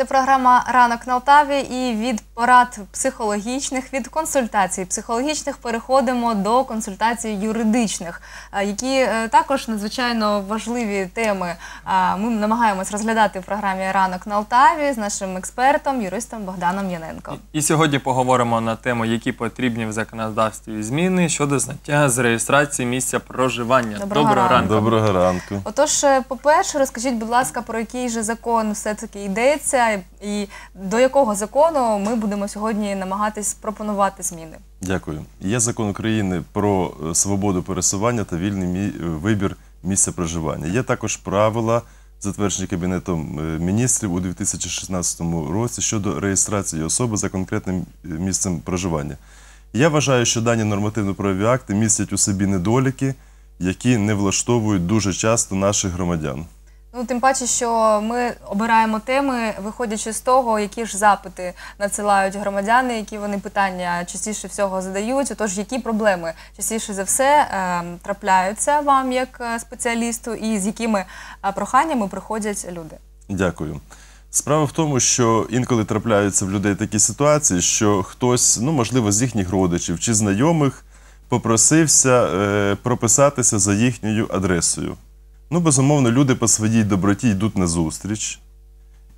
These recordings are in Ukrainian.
Це програма Ранок на Алтаві» і від порад психологічних, від консультацій психологічних переходимо до консультацій юридичних, е, які е, також надзвичайно важливі теми. Е, ми намагаємось розглядати в програмі Ранок на Алтаві» з нашим експертом, юристом Богданом Яненко. І, і сьогодні поговоримо на тему, які потрібні в законодавстві зміни щодо знаття з реєстрації місця проживання. Доброго, Доброго ранку. ранку. Доброго ранку. Отож, по перше, розкажіть, будь ласка, про який же закон все таки йдеться впливає, і до якого закону ми будемо сьогодні намагатись пропонувати зміни? Дякую. Є закон України про е, свободу пересування та вільний е, вибір місця проживання. Є також правила, затверджені кабінетом е, міністрів у 2016 році щодо реєстрації особи за конкретним місцем проживання. Я вважаю, що дані нормативно-правові акти містять у собі недоліки, які не влаштовують дуже часто наших громадян. Ну, тим паче, що ми обираємо теми, виходячи з того, які ж запити надсилають громадяни, які вони питання частіше всього задають. Отож, які проблеми частіше за все ем, трапляються вам як е, спеціалісту, і з якими е, проханнями приходять люди? Дякую. Справа в тому, що інколи трапляються в людей такі ситуації, що хтось, ну можливо, з їхніх родичів чи знайомих попросився е, прописатися за їхньою адресою. Ну, безумовно, люди по своїй доброті йдуть на зустріч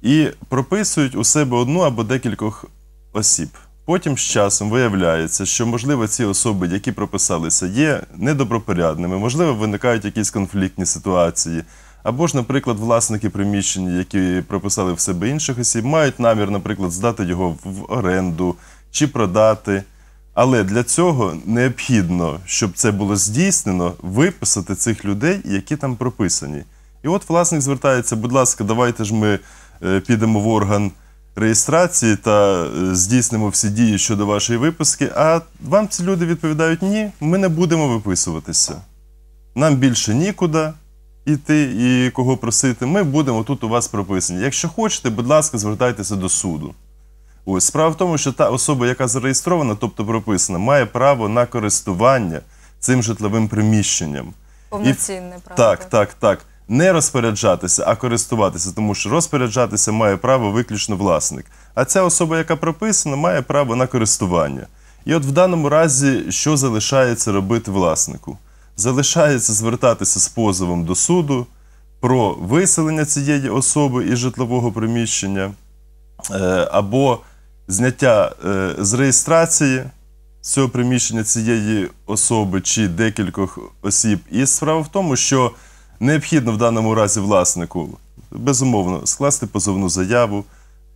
і прописують у себе одну або декількох осіб. Потім з часом виявляється, що, можливо, ці особи, які прописалися, є недобропорядними, можливо, виникають якісь конфліктні ситуації. Або ж, наприклад, власники приміщення, які прописали в себе інших осіб, мають намір, наприклад, здати його в оренду чи продати. Але для цього необхідно, щоб це було здійснено, виписати цих людей, які там прописані. І от власник звертається, будь ласка, давайте ж ми е, підемо в орган реєстрації та е, здійснимо всі дії щодо вашої виписки. А вам ці люди відповідають: ні, ми не будемо виписуватися. Нам більше нікуди йти і кого просити. Ми будемо тут у вас прописані. Якщо хочете, будь ласка, звертайтеся до суду. Ось справа в тому, що та особа, яка зареєстрована, тобто прописана, має право на користування цим житловим приміщенням. Повноцінне право. Так, так, так. Не розпоряджатися, а користуватися, тому що розпоряджатися має право виключно власник. А ця особа, яка прописана, має право на користування. І от в даному разі, що залишається робити власнику? Залишається звертатися з позовом до суду про виселення цієї особи із житлового приміщення е, або зняття е, з реєстрації цього приміщення цієї особи чи декількох осіб. І справа в тому, що необхідно в даному разі власнику безумовно скласти позовну заяву,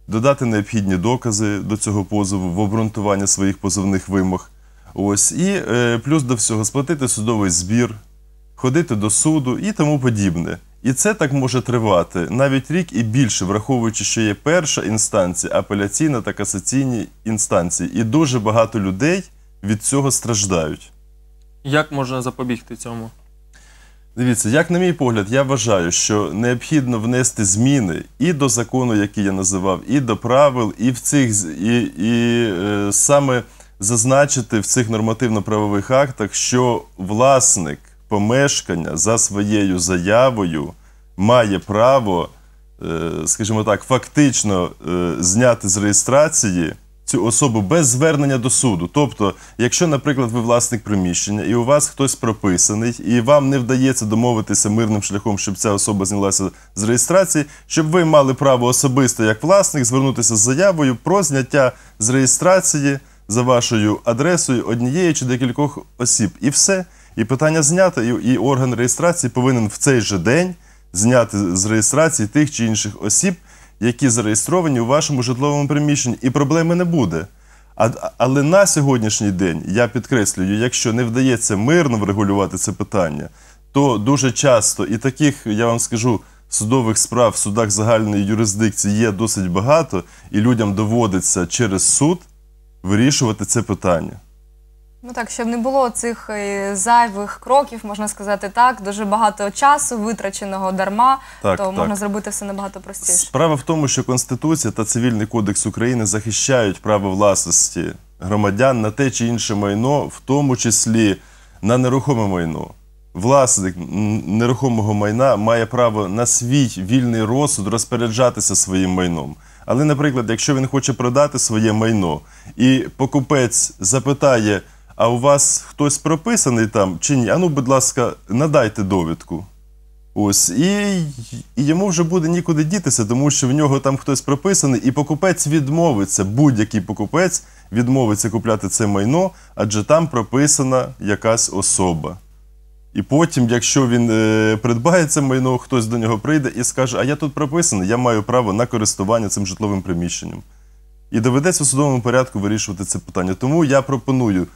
додати необхідні докази до цього позову в обґрунтування своїх позовних вимог. Ось і е, плюс до всього сплатити судовий збір, ходити до суду і тому подібне. І це так може тривати навіть рік і більше, враховуючи, що є перша інстанція, апеляційна та касаційні інстанції, і дуже багато людей від цього страждають. Як можна запобігти цьому? Дивіться, як, на мій погляд, я вважаю, що необхідно внести зміни і до закону, який я називав, і до правил, і в цих і, і е, саме зазначити в цих нормативно-правових актах, що власник помешкання за своєю заявою має право, е, скажімо так, фактично е, зняти з реєстрації цю особу без звернення до суду. Тобто, якщо, наприклад, ви власник приміщення і у вас хтось прописаний, і вам не вдається домовитися мирним шляхом, щоб ця особа знялася з реєстрації, щоб ви мали право особисто як власник звернутися з заявою про зняття з реєстрації. За вашою адресою однієї чи декількох осіб, і все. І питання знято, і, і орган реєстрації повинен в цей же день зняти з реєстрації тих чи інших осіб, які зареєстровані у вашому житловому приміщенні, і проблеми не буде. А, але на сьогоднішній день я підкреслюю, якщо не вдається мирно врегулювати це питання, то дуже часто і таких, я вам скажу, судових справ в судах загальної юрисдикції є досить багато, і людям доводиться через суд вирішувати це питання. Ну так, щоб не було цих е, зайвих кроків, можна сказати так, дуже багато часу витраченого дарма, так, то так. можна зробити все набагато простіше. Справа в тому, що Конституція та Цивільний кодекс України захищають право власності громадян на те чи інше майно, в тому числі на нерухоме майно. Власник нерухомого майна має право на свій вільний розсуд розпоряджатися своїм майном. Але, наприклад, якщо він хоче продати своє майно і покупець запитає а у вас хтось прописаний там чи ні? Ану, будь ласка, надайте довідку. Ось, і і йому вже буде нікуди дітися, тому що в нього там хтось прописаний, і покупець відмовиться, будь-який покупець відмовиться купляти це майно, адже там прописана якась особа. І потім, якщо він е, придбає це майно, хтось до нього прийде і скаже, а я тут прописаний, я маю право на користування цим житловим приміщенням. І доведеться в судовому порядку вирішувати це питання. Тому я пропоную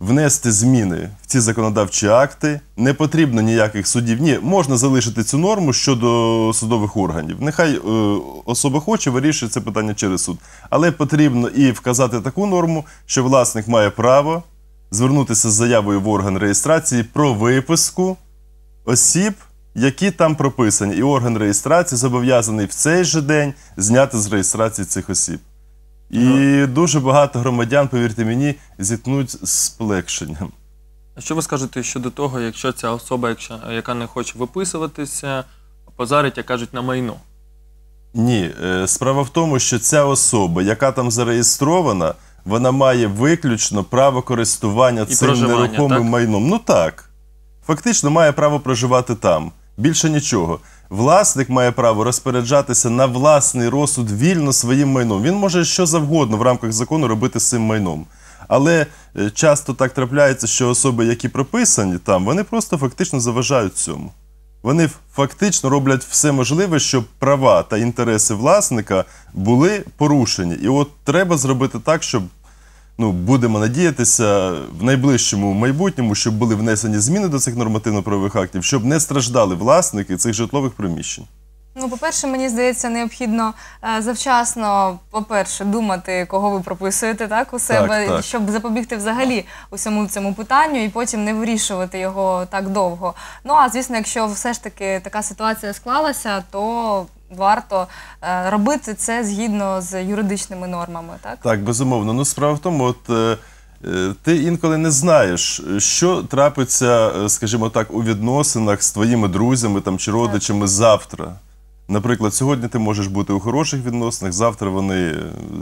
внести зміни в ці законодавчі акти. Не потрібно ніяких судів. Ні, можна залишити цю норму щодо судових органів. Нехай е, особа хоче вирішує це питання через суд, але потрібно і вказати таку норму, що власник має право звернутися з заявою в орган реєстрації про виписку осіб. Які там прописані, і орган реєстрації зобов'язаний в цей же день зняти з реєстрації цих осіб. І дуже багато громадян, повірте мені, зіткнуть з полегшенням. А що ви скажете щодо того, якщо ця особа, якщо, яка не хоче виписуватися, позарить, як кажуть, на майно? Ні, е, справа в тому, що ця особа, яка там зареєстрована, вона має виключно право користування І цим нерухомим так? майном. Ну так. Фактично має право проживати там. Більше нічого. Власник має право розпоряджатися на власний розсуд вільно своїм майном. Він може що завгодно в рамках закону робити з цим майном. Але е, часто так трапляється, що особи, які прописані там, вони просто фактично заважають цьому. Вони фактично роблять все можливе, щоб права та інтереси власника були порушені. І от треба зробити так, щоб ну будемо надіятися в найближчому майбутньому, щоб були внесені зміни до цих нормативно-правових актів, щоб не страждали власники цих житлових приміщень. Ну, по-перше, мені здається, необхідно е, завчасно, по-перше, думати, кого ви прописуєте так у себе, так, так. щоб запобігти взагалі усьому цьому питанню і потім не вирішувати його так довго. Ну а звісно, якщо все ж таки така ситуація склалася, то варто е, робити це згідно з юридичними нормами, так? Так, безумовно. Ну, справа в тому, от. Е, е, ти інколи не знаєш, що трапиться, скажімо так, у відносинах з твоїми друзями там, чи родичами завтра. Наприклад, сьогодні ти можеш бути у хороших відносинах, завтра вони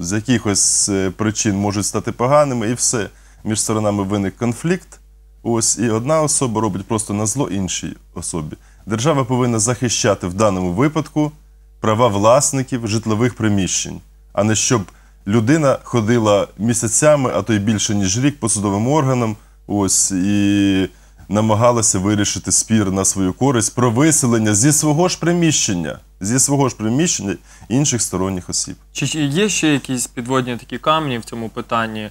з якихось причин можуть стати поганими, і все. Між сторонами виник конфлікт. Ось і одна особа робить просто на зло іншій особі. Держава повинна захищати в даному випадку права власників житлових приміщень, а не щоб людина ходила місяцями, а то й більше ніж рік по судовим органам. Ось і намагалася вирішити спір на свою користь про виселення зі свого ж приміщення, зі свого ж приміщення інших сторонніх осіб. Чи є ще якісь підводні такі камні в цьому питанні?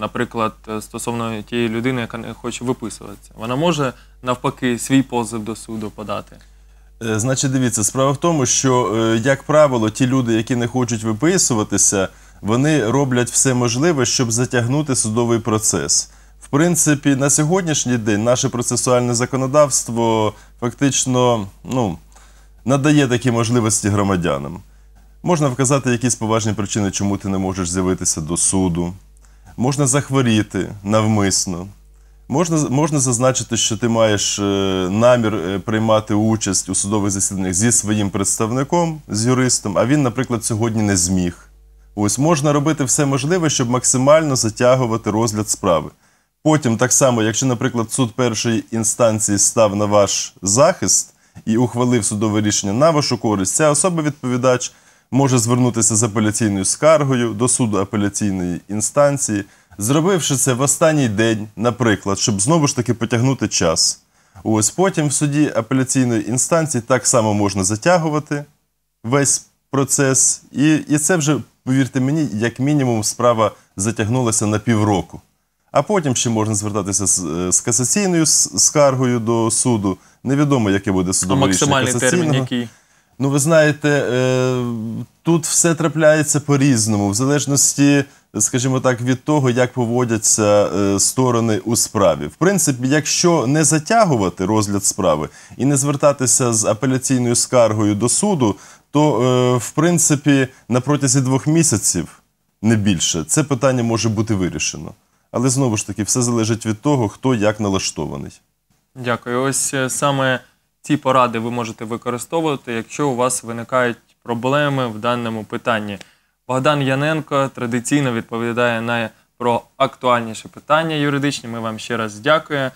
Наприклад, стосовно тієї людини, яка не хоче виписуватися, вона може навпаки свій позов до суду подати. Е, значить, дивіться, справа в тому, що, е, як правило, ті люди, які не хочуть виписуватися, вони роблять все можливе, щоб затягнути судовий процес. В принципі, на сьогоднішній день наше процесуальне законодавство фактично ну, надає такі можливості громадянам. Можна вказати якісь поважні причини, чому ти не можеш з'явитися до суду, можна захворіти навмисно. Можна можна зазначити, що ти маєш е, намір е, приймати участь у судових засіданнях зі своїм представником, з юристом, а він, наприклад, сьогодні не зміг. Ось можна робити все можливе, щоб максимально затягувати розгляд справи. Потім, так само, якщо, наприклад, суд першої інстанції став на ваш захист і ухвалив судове рішення на вашу користь, ця особа-відповідач може звернутися з апеляційною скаргою до суду апеляційної інстанції. Зробивши це в останній день, наприклад, щоб знову ж таки потягнути час. Ось потім в суді апеляційної інстанції так само можна затягувати весь процес. І, і це вже, повірте мені, як мінімум справа затягнулася на півроку. А потім ще можна звертатися з, е, з касаційною скаргою до суду. Невідомо, яке буде судове рішення Максимальний термін, касаційного. який Ну, ви знаєте, е, тут все трапляється по-різному, в залежності скажімо так, від того, як поводяться е, сторони у справі. В принципі, якщо не затягувати розгляд справи і не звертатися з апеляційною скаргою до суду, то е, в принципі на протязі двох місяців не більше це питання може бути вирішено. Але знову ж таки, все залежить від того, хто як налаштований. Дякую. Ось е, саме ці поради ви можете використовувати, якщо у вас виникають проблеми в даному питанні. Богдан Яненко традиційно відповідає на про актуальніше питання юридичні. Ми вам ще раз дякуємо.